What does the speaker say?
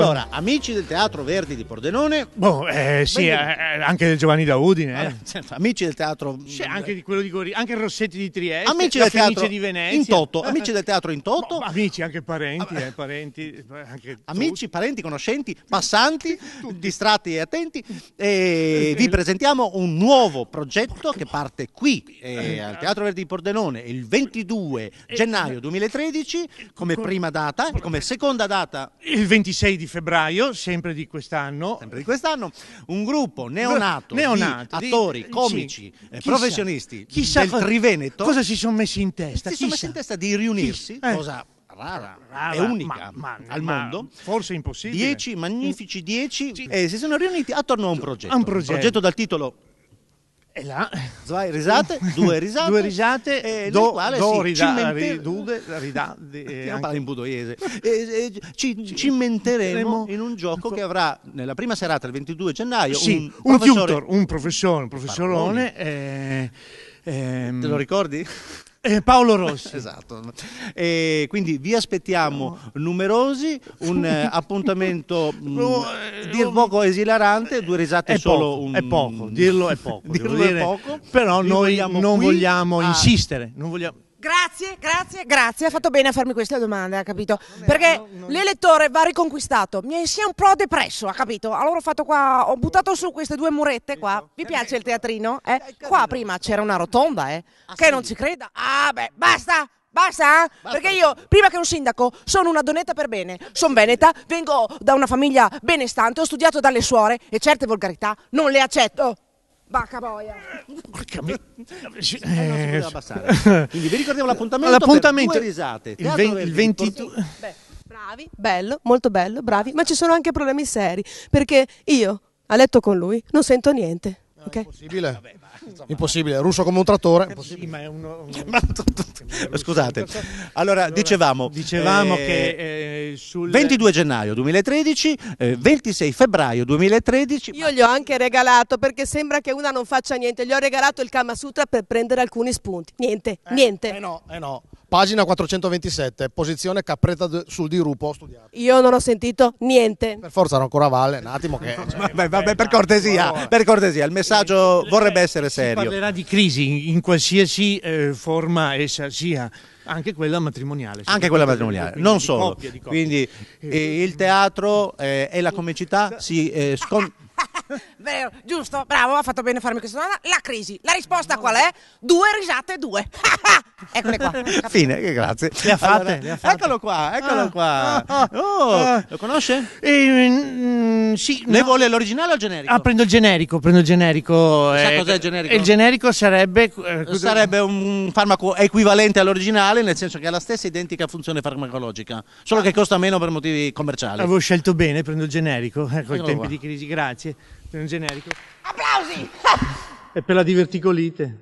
Allora, amici del Teatro Verdi di Pordenone. Boh, eh, sì, eh, eh, anche del Giovanni da Udine. Eh. Certo, amici del Teatro. C'è mm, anche di quello di Gori, anche il Rossetti di Trieste. Amici del Teatro di Venezia. In toto, eh, amici eh. del Teatro in toto. Ma, boh, amici, anche parenti, ah, parenti anche amici, parenti, conoscenti, passanti, distratti e attenti. E vi presentiamo un nuovo progetto che parte qui al Teatro Verdi di Pordenone il 22 gennaio 2013 come prima data, come seconda data. Il 26 di di febbraio, sempre di quest'anno, sempre di quest'anno un gruppo neonato, neonato di attori, di, comici, eh, sì, professionisti chissà, del Triveneto. Cosa si sono messi in testa? Si sono messi in testa di riunirsi, eh. cosa rara, rara è unica ma, ma, al mondo. Forse impossibile. Dieci, magnifici dieci, sì. e eh, si sono riuniti attorno a un progetto. A un progetto. Un progetto dal titolo e là, Zwei risate, due risate, due risate e do, quale do, si rida, cimente... Eh, in budoiese. E, e, ci cimenteremo in un gioco ecco. che avrà nella prima serata, il 22 gennaio, sì, un, un tutor, un professore, un professorone. Eh, ehm... Te lo ricordi? Eh, Paolo Rossi. esatto. E quindi vi aspettiamo no. numerosi, un eh, appuntamento no, mm, mh, eh, dir oh, poco esilarante, due risate è solo poco, un... È poco, dirlo è poco. dirlo è poco. Però noi non vogliamo, a... non vogliamo insistere, Grazie, grazie, grazie. Ha fatto bene a farmi questa domanda, ha capito? Perché no, no, l'elettore va riconquistato. Mi si è un po' depresso, ha capito? Allora ho fatto qua, ho buttato su queste due murette qua. Vi piace il teatrino? Eh? Qua prima c'era una rotonda, eh? Ah, che non ci creda. Ah, beh, basta! Eh? Basta, perché io, prima che un sindaco, sono una donetta per bene. Sono veneta, vengo da una famiglia benestante, ho studiato dalle suore e certe volgarità non le accetto. Bacca boia. Porca mi... eh, eh, Quindi vi ricordiamo l'appuntamento, l'appuntamento per due risate. Il, ve- il 22. Beh, bravi, bello, molto bello, bravi, ma ci sono anche problemi seri, perché io a letto con lui non sento niente. Okay? Impossibile. Vabbè, ma... impossibile. russo come un trattore. Eh, sì, ma uno... Scusate, allora dicevamo, dicevamo eh, che eh, sul 22 gennaio 2013, eh, 26 febbraio 2013. Io gli ho anche regalato perché sembra che una non faccia niente. Gli ho regalato il Kama Sutra per prendere alcuni spunti. Niente, eh, niente. Eh no, eh no. Pagina 427, posizione Capretta sul dirupo studiato. Io non ho sentito niente. Per forza non ancora vale, un attimo che... vabbè, vabbè, per cortesia, per cortesia, il messaggio vorrebbe essere serio. Si parlerà di crisi in qualsiasi eh, forma essa sia anche quella matrimoniale. Anche quella matrimoniale, quindi, non solo. Di coppia, di coppia. Quindi eh, eh il eh, teatro eh, e la comicità si eh, scon... giusto, bravo, ha fatto bene a farmi questa domanda. La crisi, la risposta no. qual è? Due risate, due. Eccole qua. Fine, eh, grazie. Le ha fatte, allora, le ha fatte. Eccolo qua, eccolo ah, qua. Ah, ah, ah. oh, ah. lo conosce? Eh, mm, sì. Ne no. vuole l'originale o il generico? Ah, prendo il generico, prendo il generico. Sa eh, cos'è il generico? Il generico sarebbe... Eh, sarebbe un farmaco equivalente all'originale, nel senso che ha la stessa identica funzione farmacologica, solo che costa meno per motivi commerciali. Avevo scelto bene, prendo il generico, eh, ecco, i tempi qua. di crisi, grazie. Prendo il generico. Applausi! È per la diverticolite.